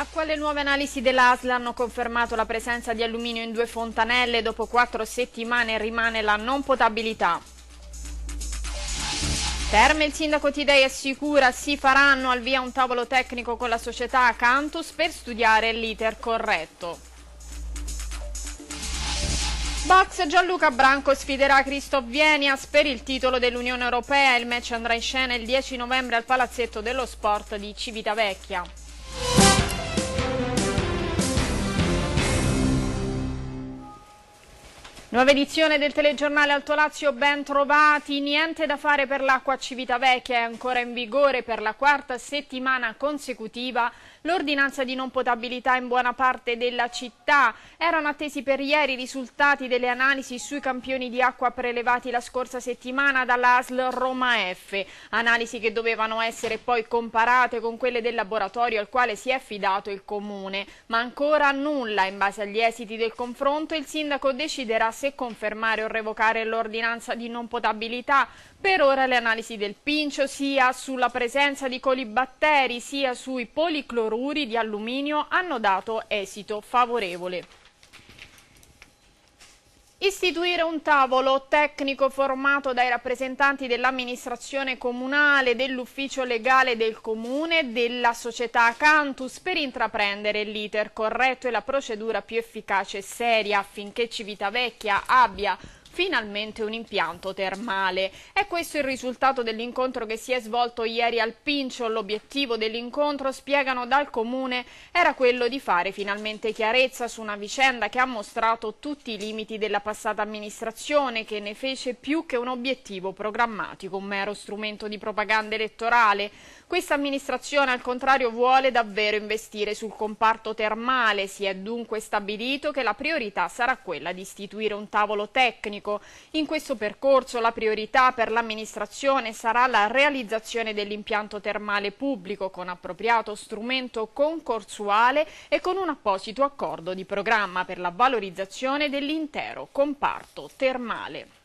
Acqua le nuove analisi dell'ASL hanno confermato la presenza di alluminio in due fontanelle, dopo quattro settimane rimane la non potabilità. Terme il sindaco Tidei assicura si faranno al via un tavolo tecnico con la società Acantus per studiare l'iter corretto. Box Gianluca Branco sfiderà Christoph Vienias per il titolo dell'Unione Europea. Il match andrà in scena il 10 novembre al Palazzetto dello Sport di Civitavecchia. Nuova edizione del telegiornale Alto Lazio, ben trovati, niente da fare per l'acqua Civitavecchia, è ancora in vigore per la quarta settimana consecutiva L'ordinanza di non potabilità in buona parte della città. Erano attesi per ieri i risultati delle analisi sui campioni di acqua prelevati la scorsa settimana dall'ASL Roma F. Analisi che dovevano essere poi comparate con quelle del laboratorio al quale si è affidato il Comune. Ma ancora nulla. In base agli esiti del confronto il sindaco deciderà se confermare o revocare l'ordinanza di non potabilità per ora le analisi del Pincio sia sulla presenza di colibatteri sia sui policloruri di alluminio hanno dato esito favorevole. Istituire un tavolo tecnico formato dai rappresentanti dell'amministrazione comunale, dell'ufficio legale del comune, e della società Cantus per intraprendere l'iter corretto e la procedura più efficace e seria affinché Civitavecchia abbia finalmente un impianto termale. È questo il risultato dell'incontro che si è svolto ieri al Pincio. L'obiettivo dell'incontro, spiegano dal Comune, era quello di fare finalmente chiarezza su una vicenda che ha mostrato tutti i limiti della passata amministrazione, che ne fece più che un obiettivo programmatico, un mero strumento di propaganda elettorale. Questa amministrazione al contrario vuole davvero investire sul comparto termale, si è dunque stabilito che la priorità sarà quella di istituire un tavolo tecnico. In questo percorso la priorità per l'amministrazione sarà la realizzazione dell'impianto termale pubblico con appropriato strumento concorsuale e con un apposito accordo di programma per la valorizzazione dell'intero comparto termale.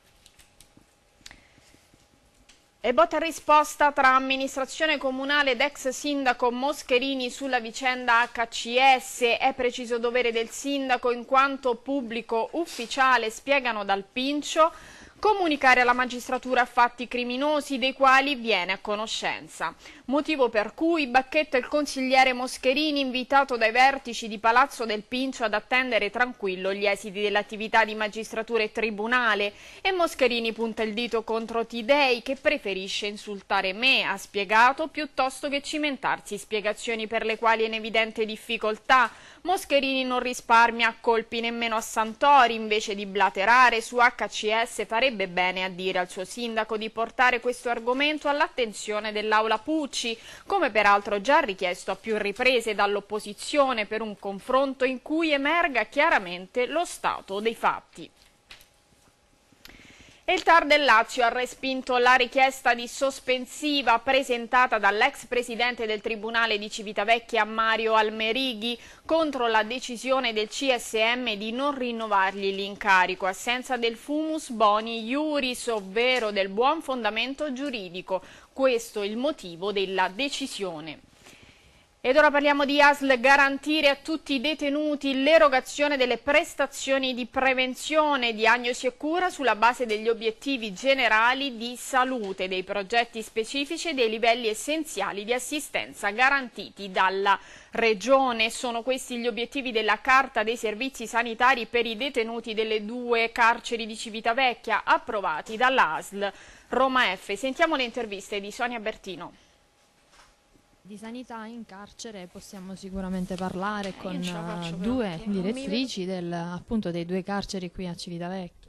E botta risposta tra amministrazione comunale ed ex sindaco Moscherini sulla vicenda HCS. È preciso dovere del sindaco in quanto pubblico ufficiale, spiegano dal Pincio, comunicare alla magistratura fatti criminosi dei quali viene a conoscenza motivo per cui Bacchetto e il consigliere Moscherini, invitato dai vertici di Palazzo del Pincio ad attendere tranquillo gli esiti dell'attività di magistratura e tribunale, e Moscherini punta il dito contro Tidei che preferisce insultare me, ha spiegato, piuttosto che cimentarsi, spiegazioni per le quali è in evidente difficoltà. Moscherini non risparmia colpi nemmeno a Santori, invece di blaterare su HCS farebbe bene a dire al suo sindaco di portare questo argomento all'attenzione dell'Aula Pucci, Ricci, come peraltro già richiesto a più riprese dall'opposizione per un confronto in cui emerga chiaramente lo stato dei fatti. E il TAR del Lazio ha respinto la richiesta di sospensiva presentata dall'ex presidente del Tribunale di Civitavecchia Mario Almerighi contro la decisione del CSM di non rinnovargli l'incarico, assenza del fumus boni iuris, ovvero del buon fondamento giuridico, questo è il motivo della decisione. Ed ora parliamo di ASL garantire a tutti i detenuti l'erogazione delle prestazioni di prevenzione, diagnosi e cura sulla base degli obiettivi generali di salute, dei progetti specifici e dei livelli essenziali di assistenza garantiti dalla Regione. Sono questi gli obiettivi della Carta dei Servizi Sanitari per i detenuti delle due carceri di Civitavecchia approvati dall'ASL Roma F. Sentiamo le interviste di Sonia Bertino. Di sanità in carcere possiamo sicuramente parlare eh, con eh, due direttrici del, appunto, dei due carceri qui a Civitavecchia.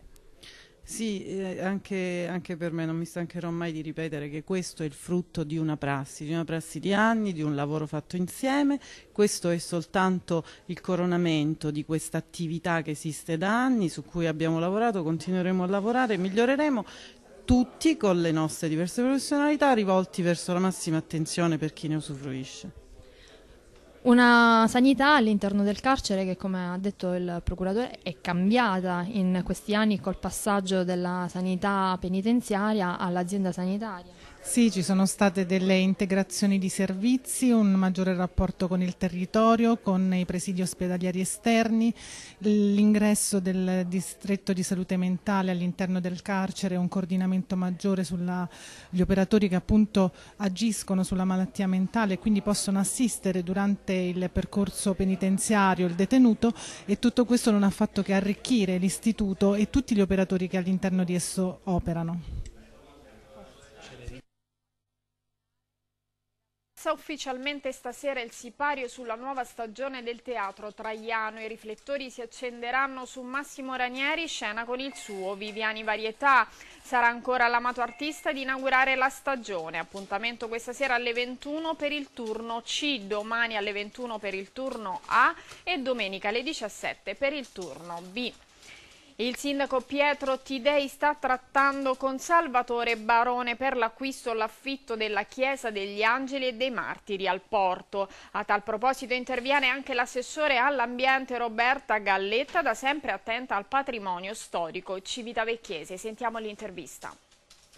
Sì, eh, anche, anche, per me non mi stancherò mai di ripetere che questo è il frutto di una prassi, di una prassi di anni, di un lavoro fatto insieme, questo è soltanto il coronamento di questa attività che esiste da anni, su cui abbiamo lavorato, continueremo a lavorare, miglioreremo, tutti con le nostre diverse professionalità rivolti verso la massima attenzione per chi ne usufruisce. Una sanità all'interno del carcere che, come ha detto il procuratore, è cambiata in questi anni col passaggio della sanità penitenziaria all'azienda sanitaria. Sì, ci sono state delle integrazioni di servizi, un maggiore rapporto con il territorio, con i presidi ospedalieri esterni, l'ingresso del distretto di salute mentale all'interno del carcere, un coordinamento maggiore sugli operatori che appunto agiscono sulla malattia mentale e quindi possono assistere durante il percorso penitenziario il detenuto e tutto questo non ha fatto che arricchire l'istituto e tutti gli operatori che all'interno di esso operano. Inizia ufficialmente stasera il sipario sulla nuova stagione del teatro Traiano. I riflettori si accenderanno su Massimo Ranieri, scena con il suo Viviani Varietà. Sarà ancora l'amato artista ad inaugurare la stagione. Appuntamento questa sera alle 21 per il turno C, domani alle 21 per il turno A e domenica alle 17 per il turno B. Il sindaco Pietro Tidei sta trattando con Salvatore Barone per l'acquisto e l'affitto della Chiesa degli Angeli e dei Martiri al Porto. A tal proposito interviene anche l'assessore all'ambiente Roberta Galletta, da sempre attenta al patrimonio storico civitavecchiese. Sentiamo l'intervista.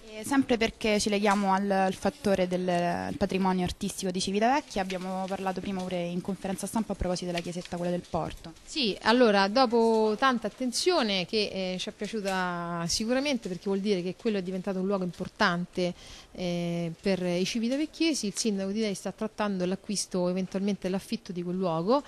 E sempre perché ci leghiamo al, al fattore del patrimonio artistico di Civitavecchia, abbiamo parlato prima pure in conferenza stampa a proposito della chiesetta, quella del porto. Sì, allora dopo tanta attenzione che eh, ci è piaciuta sicuramente perché vuol dire che quello è diventato un luogo importante eh, per i civitavecchiesi, il sindaco di lei sta trattando l'acquisto, eventualmente l'affitto di quel luogo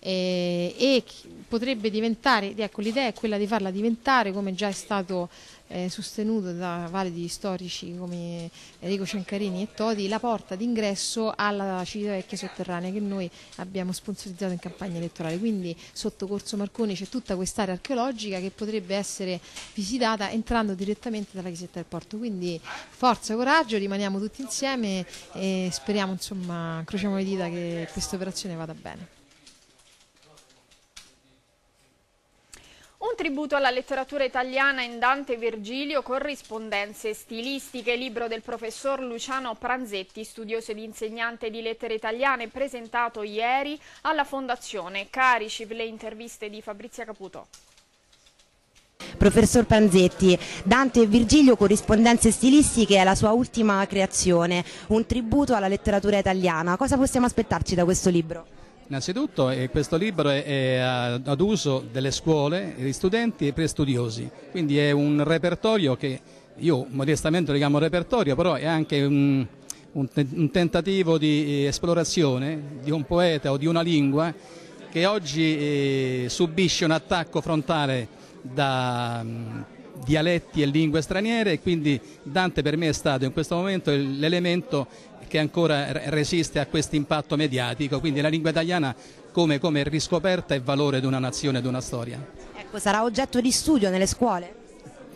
eh, e potrebbe diventare, ecco l'idea è quella di farla diventare come già è stato eh, sostenuto da validi storici come Enrico Ciancarini e Todi, la porta d'ingresso alla Civitavecchia sotterranea che noi abbiamo sponsorizzato in campagna elettorale. Quindi sotto Corso Marconi c'è tutta quest'area archeologica che potrebbe essere visitata entrando direttamente dalla chiesetta del porto. Quindi forza, coraggio, rimaniamo tutti insieme e speriamo, insomma, crociamo le dita che questa operazione vada bene. Un tributo alla letteratura italiana in Dante e Virgilio, corrispondenze stilistiche, libro del professor Luciano Pranzetti, studioso ed insegnante di lettere italiane, presentato ieri alla Fondazione. Carici le interviste di Fabrizia Caputo. Professor Panzetti, Dante e Virgilio corrispondenze stilistiche è la sua ultima creazione, un tributo alla letteratura italiana. Cosa possiamo aspettarci da questo libro? Innanzitutto eh, questo libro è, è, ad uso delle scuole, degli studenti e per studiosi, quindi è un repertorio che io modestamente lo chiamo repertorio, però è anche un, un, un tentativo di eh, esplorazione di un poeta o di una lingua che oggi eh, subisce un attacco frontale da mh, mm, dialetti e lingue straniere e quindi Dante per me è stato in questo momento l'elemento che ancora resiste a questo impatto mediatico, quindi la lingua italiana come, come riscoperta e valore di una nazione, e di una storia. Ecco, sarà oggetto di studio nelle scuole?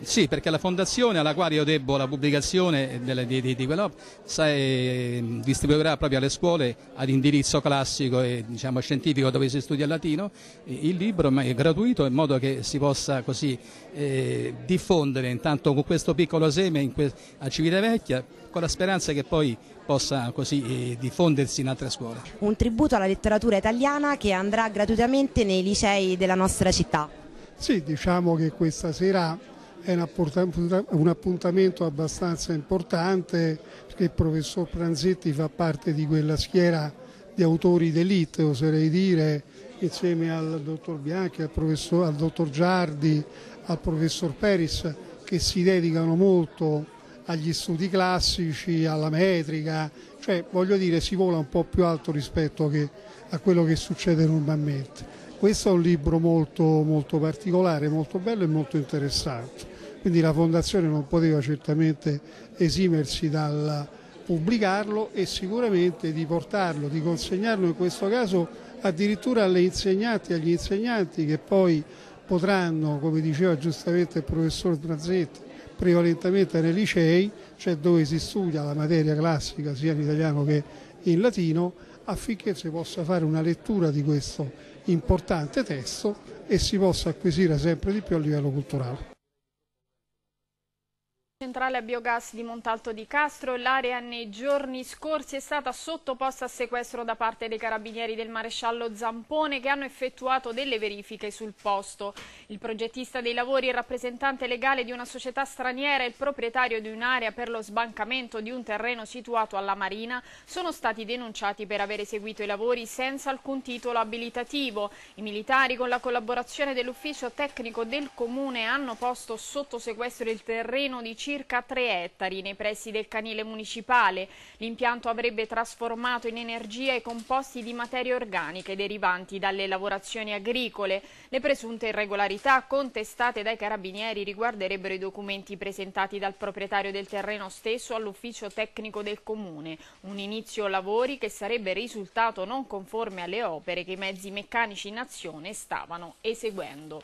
Sì, perché la fondazione alla quale io debbo la pubblicazione delle, di, di, di quell'opera eh, distribuirà proprio alle scuole ad indirizzo classico e diciamo, scientifico dove si studia il latino il libro, ma è gratuito in modo che si possa così eh, diffondere intanto con questo piccolo seme a Civitavecchia con la speranza che poi possa così eh, diffondersi in altre scuole. Un tributo alla letteratura italiana che andrà gratuitamente nei licei della nostra città. Sì, diciamo che questa sera è un appuntamento abbastanza importante perché il professor Pranzetti fa parte di quella schiera di autori d'elite, oserei dire, insieme al dottor Bianchi, al, al dottor Giardi, al professor Peris, che si dedicano molto agli studi classici, alla metrica, cioè voglio dire si vola un po' più alto rispetto a quello che succede normalmente. Questo è un libro molto, molto particolare, molto bello e molto interessante, quindi la Fondazione non poteva certamente esimersi dal pubblicarlo e sicuramente di portarlo, di consegnarlo in questo caso addirittura alle insegnanti e agli insegnanti che poi potranno, come diceva giustamente il professor Tranzetti, prevalentemente nei licei, cioè dove si studia la materia classica sia in italiano che in latino, affinché si possa fare una lettura di questo importante testo e si possa acquisire sempre di più a livello culturale centrale a biogas di Montalto di Castro, l'area nei giorni scorsi è stata sottoposta a sequestro da parte dei carabinieri del maresciallo Zampone che hanno effettuato delle verifiche sul posto. Il progettista dei lavori, il rappresentante legale di una società straniera e il proprietario di un'area per lo sbancamento di un terreno situato alla Marina sono stati denunciati per aver eseguito i lavori senza alcun titolo abilitativo. I militari con la collaborazione dell'ufficio tecnico del comune hanno posto sotto sequestro il terreno di circa 3 ettari nei pressi del canile municipale. L'impianto avrebbe trasformato in energia i composti di materie organiche derivanti dalle lavorazioni agricole. Le presunte irregolarità contestate dai carabinieri riguarderebbero i documenti presentati dal proprietario del terreno stesso all'ufficio tecnico del comune. Un inizio lavori che sarebbe risultato non conforme alle opere che i mezzi meccanici in azione stavano eseguendo.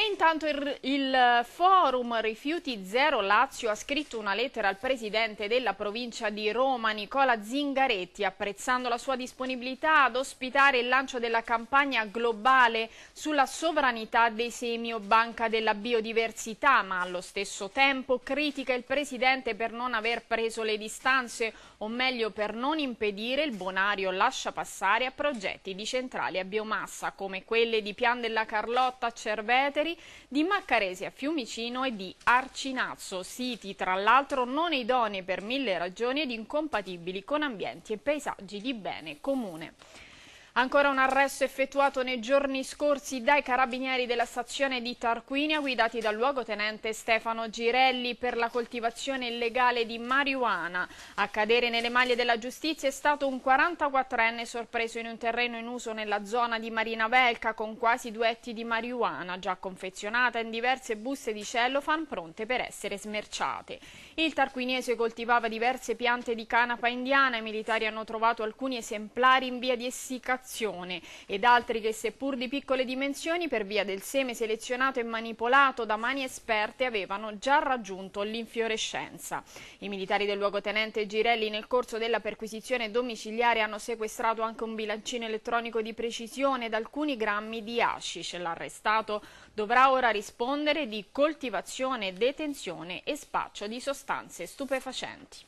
E intanto il, il, forum Rifiuti Zero Lazio ha scritto una lettera al presidente della provincia di Roma, Nicola Zingaretti, apprezzando la sua disponibilità ad ospitare il lancio della campagna globale sulla sovranità dei semi o banca della biodiversità, ma allo stesso tempo critica il presidente per non aver preso le distanze, o meglio per non impedire il bonario lascia passare a progetti di centrali a biomassa come quelle di Pian della Carlotta, Cerveteri, Neri, di Maccaresi Fiumicino e di Arcinazzo, siti tra l'altro non idonei per mille ragioni ed incompatibili con ambienti e paesaggi di bene comune. Ancora un arresto effettuato nei giorni scorsi dai carabinieri della stazione di Tarquinia guidati dal luogotenente Stefano Girelli per la coltivazione illegale di marijuana. A cadere nelle maglie della giustizia è stato un 44enne sorpreso in un terreno in uso nella zona di Marina Velca con quasi due etti di marijuana già confezionata in diverse buste di cellofan pronte per essere smerciate. Il tarquiniese coltivava diverse piante di canapa indiana i militari hanno trovato alcuni esemplari in via di essiccazione generazione ed altri che seppur di piccole dimensioni per via del seme selezionato e manipolato da mani esperte avevano già raggiunto l'infiorescenza. I militari del luogotenente Girelli nel corso della perquisizione domiciliare hanno sequestrato anche un bilancino elettronico di precisione ed alcuni grammi di hashish. L'arrestato dovrà ora rispondere di coltivazione, detenzione e spaccio di sostanze stupefacenti.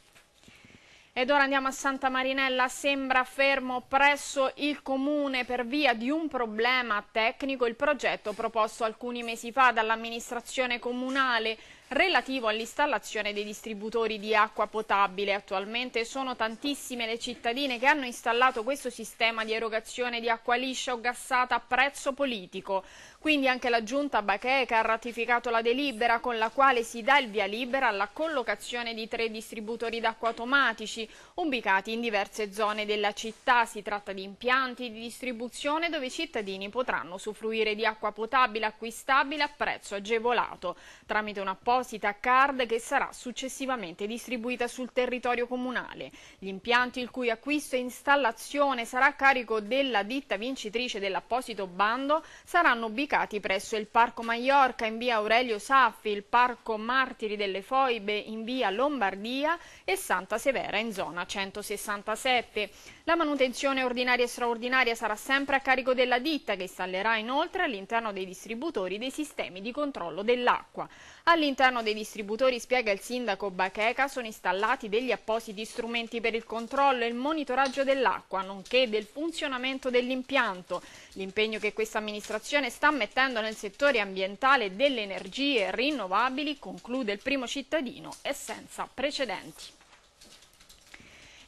Ed ora andiamo a Santa Marinella, sembra fermo presso il comune per via di un problema tecnico il progetto proposto alcuni mesi fa dall'amministrazione comunale relativo all'installazione dei distributori di acqua potabile. Attualmente sono tantissime le cittadine che hanno installato questo sistema di erogazione di acqua liscia o gassata a prezzo politico. Quindi anche la Giunta Bacheca ha ratificato la delibera con la quale si dà il via libera alla collocazione di tre distributori d'acqua automatici ubicati in diverse zone della città. Si tratta di impianti di distribuzione dove i cittadini potranno usufruire di acqua potabile acquistabile a prezzo agevolato tramite un apposito apposita card che sarà successivamente distribuita sul territorio comunale. Gli impianti il cui acquisto e installazione sarà a carico della ditta vincitrice dell'apposito bando saranno ubicati presso il Parco Maiorca in via Aurelio Saffi, il Parco Martiri delle Foibe in via Lombardia e Santa Severa in zona 167. La manutenzione ordinaria e straordinaria sarà sempre a carico della ditta che installerà inoltre all'interno dei distributori dei sistemi di controllo dell'acqua. All'interno dei distributori, spiega il sindaco Bacheca, sono installati degli appositi strumenti per il controllo e il monitoraggio dell'acqua, nonché del funzionamento dell'impianto. L'impegno che questa amministrazione sta mettendo nel settore ambientale delle energie rinnovabili, conclude il primo cittadino, è senza precedenti.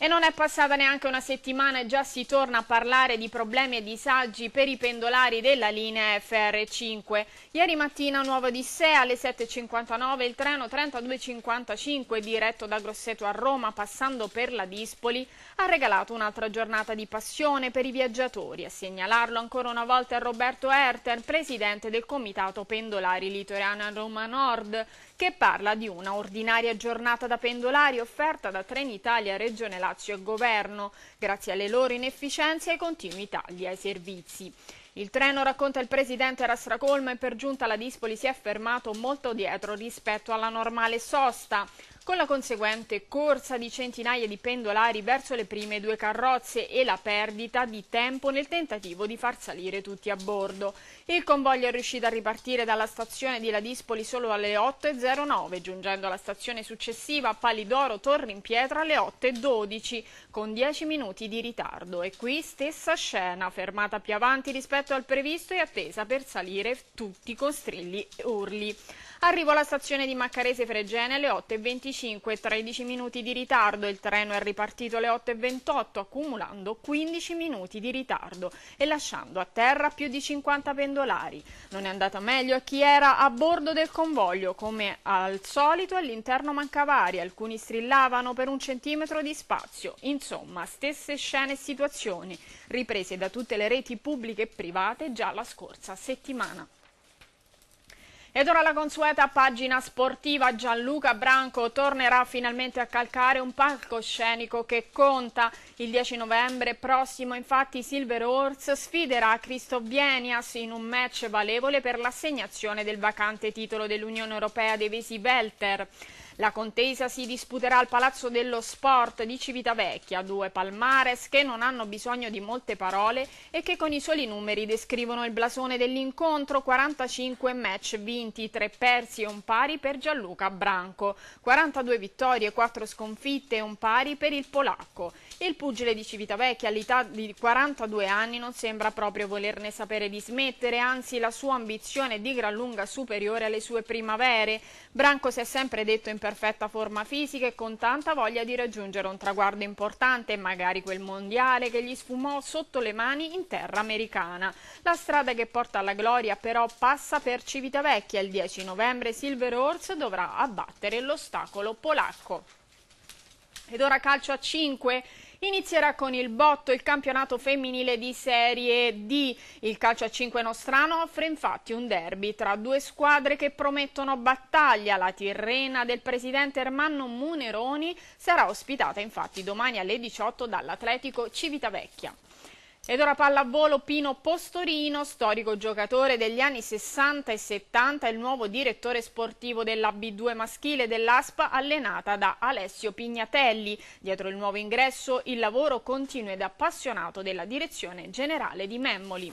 E non è passata neanche una settimana e già si torna a parlare di problemi e disagi per i pendolari della linea FR5. Ieri mattina nuova Odissea alle 7.59 il treno 3255 diretto da Grosseto a Roma passando per la Dispoli ha regalato un'altra giornata di passione per i viaggiatori. A segnalarlo ancora una volta è Roberto Erter, presidente del Comitato Pendolari litoriano a Roma Nord che parla di una ordinaria giornata da pendolari offerta da Trenitalia, Regione Lazio e Governo, grazie alle loro inefficienze e ai continui tagli ai servizi. Il treno, racconta il presidente, era stracolmo e per giunta la Dispoli si è fermato molto dietro rispetto alla normale sosta con la conseguente corsa di centinaia di pendolari verso le prime due carrozze e la perdita di tempo nel tentativo di far salire tutti a bordo. Il convoglio è riuscito a ripartire dalla stazione di Ladispoli solo alle 8.09, giungendo alla stazione successiva a Palidoro Pietra alle 8.12, con 10 minuti di ritardo. E qui stessa scena, fermata più avanti rispetto al previsto e attesa per salire tutti con strilli e urli. Arrivo alla stazione di Maccarese Fregene alle 8.25, 13 minuti di ritardo, il treno è ripartito alle 8.28 accumulando 15 minuti di ritardo e lasciando a terra più di 50 pendolari. Non è andata meglio a chi era a bordo del convoglio, come al solito all'interno mancava aria, alcuni strillavano per un centimetro di spazio, insomma stesse scene e situazioni riprese da tutte le reti pubbliche e private già la scorsa settimana. Ed ora la consueta pagina sportiva Gianluca Branco tornerà finalmente a calcare un palcoscenico che conta. Il 10 novembre prossimo infatti Silver Horse sfiderà Cristo Bienias in un match valevole per l'assegnazione del vacante titolo dell'Unione Europea dei Vesi Belter. La contesa si disputerà al Palazzo dello Sport di Civitavecchia, due palmares che non hanno bisogno di molte parole e che con i soli numeri descrivono il blasone dell'incontro, 45 match vinti, 3 persi e un pari per Gianluca Branco, 42 vittorie, 4 sconfitte e un pari per il polacco. Il pugile di Civitavecchia all'età di 42 anni non sembra proprio volerne sapere di smettere, anzi la sua ambizione è di gran lunga superiore alle sue primavere. Branco si è sempre detto in perfetta forma fisica e con tanta voglia di raggiungere un traguardo importante, magari quel mondiale che gli sfumò sotto le mani in terra americana. La strada che porta alla gloria però passa per Civitavecchia. Il 10 novembre Silver Horse dovrà abbattere l'ostacolo polacco. Ed ora calcio a 5 Inizierà con il botto il campionato femminile di Serie D. Il calcio a 5 nostrano offre infatti un derby tra due squadre che promettono battaglia. La Tirrena del presidente Ermanno Muneroni sarà ospitata infatti domani alle 18 dall'Atletico Civitavecchia. Ed ora pallavolo Pino Postorino, storico giocatore degli anni 60 e 70 e il nuovo direttore sportivo della B2 maschile dell'Aspa allenata da Alessio Pignatelli. Dietro il nuovo ingresso il lavoro continua ed appassionato della direzione generale di Memmoli.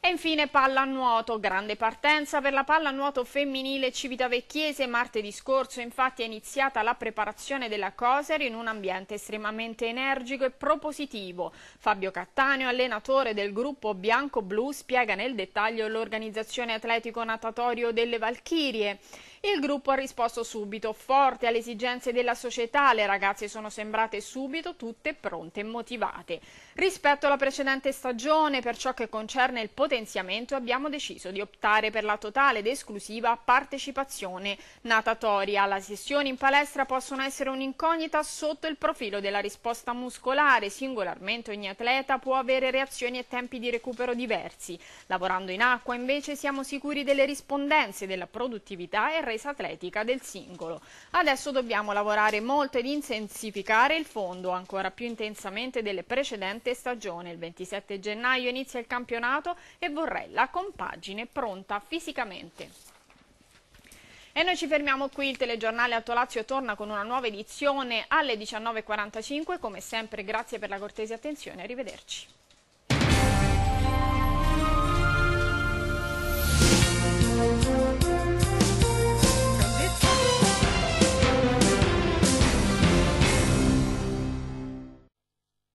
E infine pallanuoto, grande partenza per la pallanuoto femminile civitavecchiese. Martedì scorso infatti è iniziata la preparazione della Coser in un ambiente estremamente energico e propositivo. Fabio Cattaneo, allenatore del gruppo bianco-blu, spiega nel dettaglio l'organizzazione atletico-natatorio delle Valchirie. Il gruppo ha risposto subito, forte alle esigenze della società, le ragazze sono sembrate subito tutte pronte e motivate. Rispetto alla precedente stagione, per ciò che concerne il potenziamento, abbiamo deciso di optare per la totale ed esclusiva partecipazione natatoria. Le sessioni in palestra possono essere un'incognita sotto il profilo della risposta muscolare, singolarmente ogni atleta può avere reazioni e tempi di recupero diversi. Lavorando in acqua invece siamo sicuri delle rispondenze, della produttività e resa atletica del singolo. Adesso dobbiamo lavorare molto ed intensificare il fondo ancora più intensamente delle precedenti stagioni. Il 27 gennaio inizia il campionato e vorrei la compagine pronta fisicamente. E noi ci fermiamo qui, il telegiornale Alto Lazio torna con una nuova edizione alle 19.45, come sempre grazie per la cortese attenzione, arrivederci. Thank you.